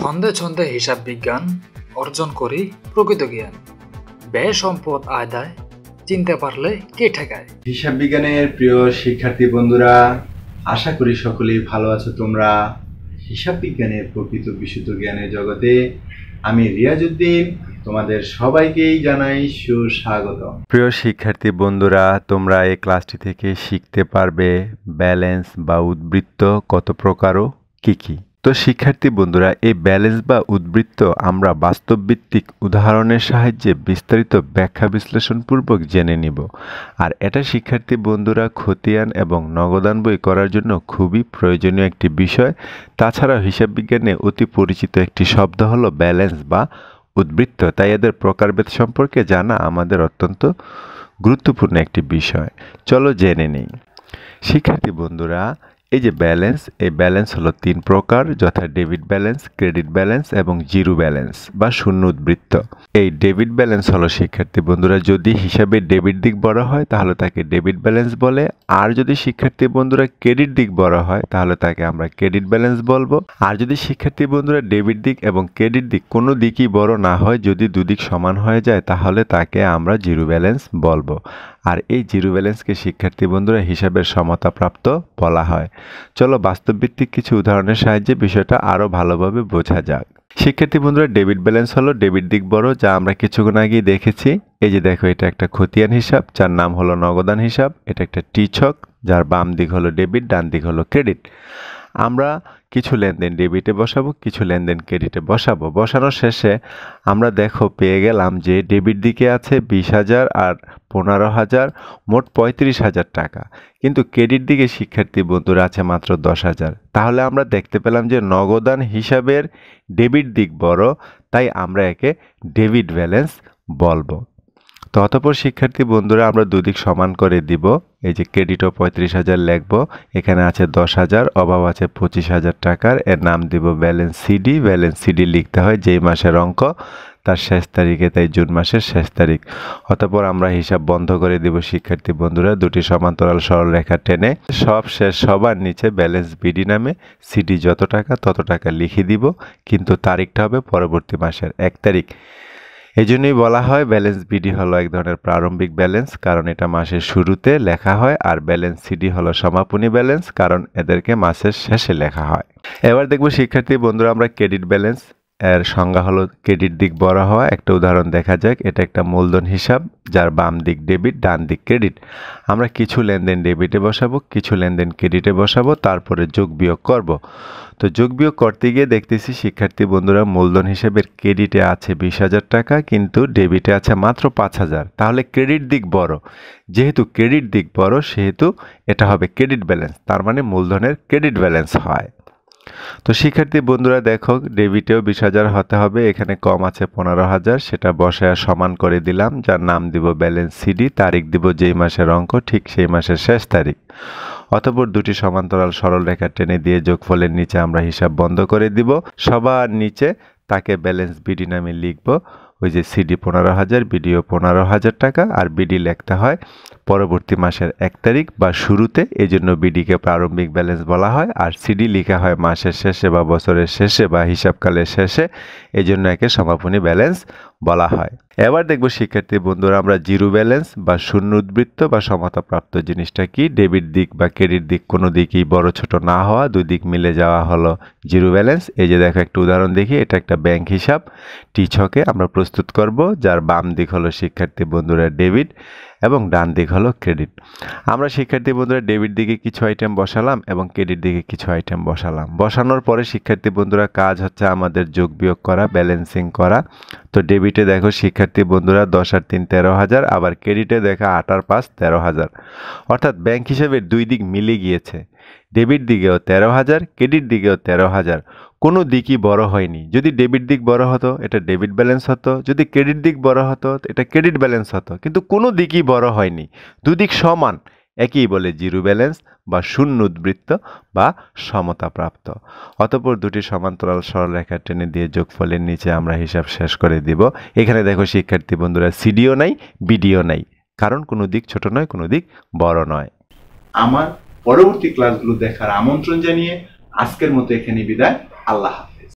ছন্দে ছন্দে হিসাব বিজ্ঞান অর্জন করি প্রকৃত জ্ঞান ব্যয় সম্পদ আয়দায় চিনতে পারলে কে ঠেকায় হিসাব বিজ্ঞানের প্রিয় শিক্ষার্থী বন্ধুরা আশা করি সকলেই ভালো আছো তোমরা হিসাব বিজ্ঞানের প্রকৃত বিশুদ্ধ জ্ঞানের জগতে আমি রিয়াজুদ্দিন তোমাদের সবাইকেই জানাই সুস্বাগত প্রিয় শিক্ষার্থী বন্ধুরা তোমরা এই ক্লাসটি থেকে শিখতে পারবে ব্যালেন্স বা উদ্বৃত্ত কত প্রকারও কী কী তো শিক্ষার্থী বন্ধুরা এই ব্যালেন্স বা উদ্বৃত্ত আমরা বাস্তবভিত্তিক উদাহরণের সাহায্যে বিস্তারিত ব্যাখ্যা বিশ্লেষণপূর্বক জেনে নিব আর এটা শিক্ষার্থী বন্ধুরা খতিয়ান এবং নগদান বই করার জন্য খুবই প্রয়োজনীয় একটি বিষয় তাছাড়া হিসাব বিজ্ঞানে অতি পরিচিত একটি শব্দ হলো ব্যালেন্স বা উদ্বৃত্ত তাই এদের প্রকারভেদ সম্পর্কে জানা আমাদের অত্যন্ত গুরুত্বপূর্ণ একটি বিষয় চলো জেনে নিই শিক্ষার্থী বন্ধুরা এই যে ব্যালেন্স এই ব্যালেন্স হলো তিন প্রকার যথা ডেবিট ব্যালেন্স ক্রেডিট ব্যালেন্স এবং জিরো ব্যালেন্স বা শূন্য উদ্বৃত্ত এই ডেবিট ব্যালেন্স হলো শিক্ষার্থী বন্ধুরা যদি হিসাবে ডেবিট দিক বড় হয় তাহলে তাকে ডেবিট ব্যালেন্স বলে আর যদি শিক্ষার্থী বন্ধুরা ক্রেডিট দিক বড় হয় তাহলে তাকে আমরা ক্রেডিট ব্যালেন্স বলবো আর যদি শিক্ষার্থী বন্ধুরা ডেবিট দিক এবং ক্রেডিট দিক কোনো দিকই বড় না হয় যদি দুদিক সমান হয়ে যায় তাহলে তাকে আমরা জিরো ব্যালেন্স বলবো আর এই জিরো ব্যালেন্সকে শিক্ষার্থী বন্ধুরা হিসাবের সমতাপ্রাপ্ত বলা হয় চলো বাস্তবভিত্তিক কিছু উদাহরণের সাহায্যে বিষয়টা আরও ভালোভাবে বোঝা যাক শিক্ষার্থী বন্ধুরা ডেবিট ব্যালেন্স হলো ডেবিট দিক বড় যা আমরা কিছুক্ষণ আগেই দেখেছি এই যে দেখো এটা একটা খতিয়ান হিসাব যার নাম হলো নগদান হিসাব এটা একটা টিছক যার বাম দিক হলো ডেবিট ডান দিক হলো ক্রেডিট আমরা কিছু লেনদেন ডেবিটে বসাবো কিছু লেনদেন ক্রেডিটে বসাবো বসানোর শেষে আমরা দেখো পেয়ে গেলাম যে ডেবিট দিকে আছে বিশ হাজার আর পনেরো হাজার মোট পঁয়ত্রিশ হাজার টাকা কিন্তু ক্রেডিট দিকে শিক্ষার্থী বন্ধুরা আছে মাত্র দশ হাজার তাহলে আমরা দেখতে পেলাম যে নগদান হিসাবের ডেবিট দিক বড় তাই আমরা একে ডেবিট ব্যালেন্স বলবো তো অতপর শিক্ষার্থী বন্ধুরা আমরা দুদিক সমান করে দিব এই যে ক্রেডিটও পঁয়ত্রিশ হাজার লিখবো এখানে আছে দশ হাজার অভাব আছে পঁচিশ হাজার টাকার এর নাম দিব ব্যালেন্স সিডি ব্যালেন্স সিডি লিখতে হয় যেই মাসের অঙ্ক তার শেষ তারিখে তাই জুন মাসের শেষ তারিখ অতপর আমরা হিসাব বন্ধ করে দিব শিক্ষার্থী বন্ধুরা দুটি সমান্তরাল সরল রেখা টেনে সব শেষ সবার নিচে ব্যালেন্স বিডি নামে সিডি যত টাকা তত টাকা লিখে দিব কিন্তু তারিখটা হবে পরবর্তী মাসের এক তারিখ এই জন্যই বলা হয় ব্যালেন্স বিডি হলো এক ধরনের প্রারম্ভিক ব্যালেন্স কারণ এটা মাসের শুরুতে লেখা হয় আর ব্যালেন্স সিডি হলো সমাপনী ব্যালেন্স কারণ এদেরকে মাসের শেষে লেখা হয় এবার দেখব শিক্ষার্থী বন্ধুরা আমরা ক্রেডিট ব্যালেন্স এর সংজ্ঞা হলো ক্রেডিট দিক বড় হওয়া একটা উদাহরণ দেখা যাক এটা একটা মূলধন হিসাব যার বাম দিক ডেবিট ডান দিক ক্রেডিট আমরা কিছু লেনদেন ডেবিটে বসাবো কিছু লেনদেন ক্রেডিটে বসাবো তারপরে যোগ বিয়োগ করব তো যোগ বিয়োগ করতে গিয়ে দেখতেছি শিক্ষার্থী বন্ধুরা মূলধন হিসেবে ক্রেডিটে আছে বিশ হাজার টাকা কিন্তু ডেবিটে আছে মাত্র পাঁচ হাজার তাহলে ক্রেডিট দিক বড় যেহেতু ক্রেডিট দিক বড় সেহেতু এটা হবে ক্রেডিট ব্যালেন্স তার মানে মূলধনের ক্রেডিট ব্যালেন্স হয় তো শিক্ষার্থী বন্ধুরা দেখো ডেবিটেও বিশ হাজার হতে হবে এখানে কম আছে পনেরো হাজার সেটা বসায় সমান করে দিলাম যার নাম দিব ব্যালেন্স সিডি তারিখ দিব যেই মাসের অঙ্ক ঠিক সেই মাসের শেষ তারিখ অতপর দুটি সমান্তরাল সরল রেখা টেনে দিয়ে যোগফলের নিচে আমরা হিসাব বন্ধ করে দিব সবার নিচে তাকে ব্যালেন্স বিডি নামে লিখব ওই যে সিডি পনেরো হাজার বিডিও পনেরো হাজার টাকা আর বিডি লেখতে হয় পরবর্তী মাসের এক তারিখ বা শুরুতে এই জন্য বিডিকে প্রারম্ভিক ব্যালেন্স বলা হয় আর সিডি লেখা হয় মাসের শেষে বা বছরের শেষে বা হিসাবকালের শেষে এজন্য একে সমাপনী ব্যালেন্স বলা হয় এবার দেখব শিক্ষার্থী বন্ধুরা আমরা জিরো ব্যালেন্স বা শূন্য উদ্বৃত্ত বা সমতাপ্রাপ্ত জিনিসটা কি ডেবিট দিক বা ক্রেডিট দিক কোনো দিকই বড় ছোট না হওয়া দুই দিক মিলে যাওয়া হলো জিরো ব্যালেন্স এই যে দেখো একটা উদাহরণ দেখি এটা একটা ব্যাংক হিসাব টি ছকে আমরা প্রস্তুত করব যার বাম দিক হলো শিক্ষার্থী বন্ধুরা ডেবিট এবং ডান দিক হলো ক্রেডিট আমরা শিক্ষার্থী বন্ধুরা ডেবিট দিকে কিছু আইটেম বসালাম এবং ক্রেডিট দিকে কিছু আইটেম বসালাম বসানোর পরে শিক্ষার্থী বন্ধুরা কাজ হচ্ছে আমাদের যোগ বিয়োগ করা ব্যালেন্সিং করা তো ডেবিটে দেখো শিক্ষার্থী বন্ধুরা দশ আর তিন তেরো হাজার আবার ক্রেডিটে দেখা আট আর পাঁচ তেরো হাজার অর্থাৎ ব্যাংক হিসেবে দুই দিক মিলে গিয়েছে ডেবিট দিকেও তেরো হাজার ক্রেডিট দিকেও তেরো হাজার কোনো দিকই বড় হয়নি যদি ডেবিট দিক বড় হতো এটা ডেবিট ব্যালেন্স হতো যদি ক্রেডিট দিক বড় হতো এটা ক্রেডিট ব্যালেন্স হতো কিন্তু কোনো দিকই বড় হয়নি দুদিক সমান একই বলে জিরো ব্যালেন্স বা শূন্য উদ্বৃত্ত বা সমতাপ্রাপ্ত অতপর দুটি সমান্তরাল সরলরেখা টেনে দিয়ে যোগফলের নিচে আমরা হিসাব শেষ করে দিব এখানে দেখো শিক্ষার্থী বন্ধুরা সিডিও নাই বিডিও নাই কারণ কোনো দিক ছোট নয় কোনো দিক বড় নয় আমার পরবর্তী ক্লাসগুলো দেখার আমন্ত্রণ জানিয়ে আজকের মতো এখানে বিদায় আল্লাহ হাফিজ